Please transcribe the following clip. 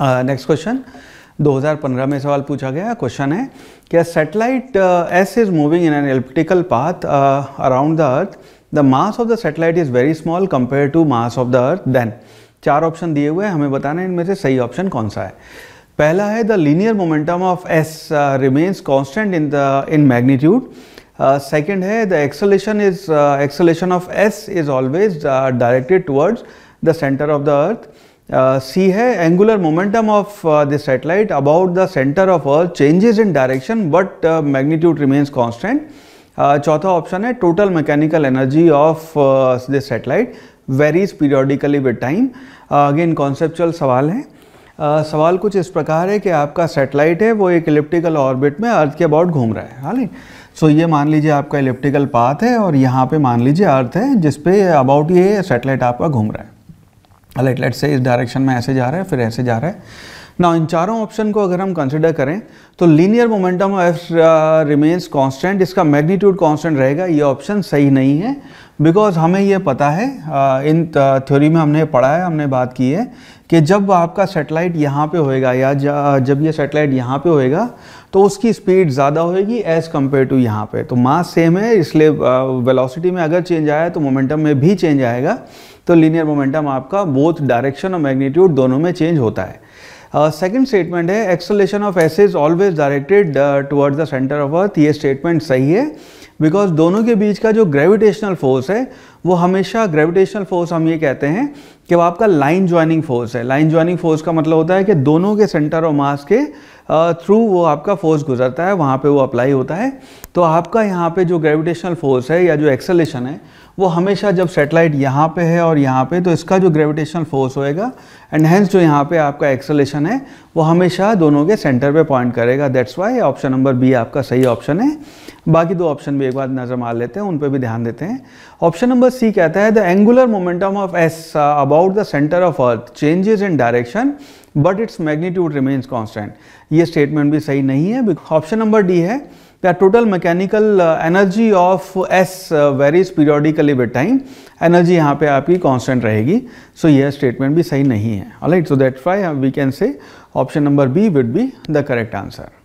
next question 2015 में सवाल पूछा गया क्वेश्चन है क्या satellite S is moving in an elliptical path around the earth the mass of the satellite is very small compare to mass of the earth then चार option दिए हुए हैं हमें बताना है इनमें से सही ऑप्शन कौन सा है पहला है the linear momentum of S remains constant in the in magnitude second है the acceleration is acceleration of S is always directed towards the centre of the earth C c angular momentum of the satellite about the centre of earth changes in direction but magnitude remains constant चौथा option है total mechanical energy of the satellite varies periodically with time again conceptual सवाल है Uh, सवाल कुछ इस प्रकार है कि आपका सेटेलाइट है वो एक इलिप्टिकल ऑर्बिट में अर्थ के अबाउट घूम रहा है हाँ नहीं सो ये मान लीजिए आपका इलिप्टिकल पाथ है और यहाँ पे मान लीजिए अर्थ है जिसपे अबाउट ये सेटेलाइट आपका घूम रहा है लाइक लेट से इस डायरेक्शन में ऐसे जा रहा है फिर ऐसे जा रहा है ना इन चारों ऑप्शन को अगर हम कंसिडर करें तो linear momentum of remains constant इसका मैग्नीट्यूड कॉन्स्टेंट रहेगा ये ऑप्शन सही नहीं है बिकॉज हमें ये पता है uh, इन थ्योरी uh, में हमने पढ़ा है हमने बात की है कि जब आपका सेटेलाइट यहाँ पे होएगा या uh, जब ये सेटेलाइट यहाँ पे होएगा तो उसकी स्पीड ज़्यादा होएगी एज़ कम्पेयर टू यहाँ पे तो मास सेम है इसलिए वेलोसिटी में अगर चेंज आया तो मोमेंटम में भी चेंज आएगा तो लीनियर मोमेंटम आपका बोथ डायरेक्शन और मैग्नीट्यूड दोनों में चेंज होता है सेकंड uh, स्टेटमेंट है acceleration of S is always directed towards the centre of earth ये स्टेटमेंट सही है बिकॉज दोनों के बीच का जो ग्रेविटेशनल फोर्स है वो हमेशा ग्रेविटेशनल फोर्स हम ये कहते हैं कि वो आपका लाइन ज्वाइनिंग फोर्स है लाइन ज्वाइनिंग फोर्स का मतलब होता है कि दोनों के सेंटर ऑफ मास के थ्रू वो आपका फोर्स गुजरता है वहाँ पे वो अप्लाई होता है तो आपका यहाँ पे जो ग्रेविटेशनल फोर्स है या जो एक्सेलेशन है वो हमेशा जब सेटेलाइट यहाँ पे है और यहाँ पे तो इसका जो ग्रेविटेशनल फोर्स होएगा एंड हैंस जो यहाँ पे आपका एक्सेलेशन है वो हमेशा दोनों के सेंटर पे पॉइंट करेगा that's why option number B आपका सही ऑप्शन है बाकी दो ऑप्शन भी एक बार नज़र मार लेते हैं उन पर भी ध्यान देते हैं ऑप्शन नंबर सी कहता है the angular momentum of S about the centre of earth changes in direction but it's magnitude remains constant ये स्टेटमेंट भी सही नहीं है ऑप्शन नंबर डी है the total mechanical energy of S vary periodically with time energy यहाँ पे आपकी constant रहेगी सो यह स्टेटमेंट भी सही नहीं है alright so that's why we can say option number B would be the correct answer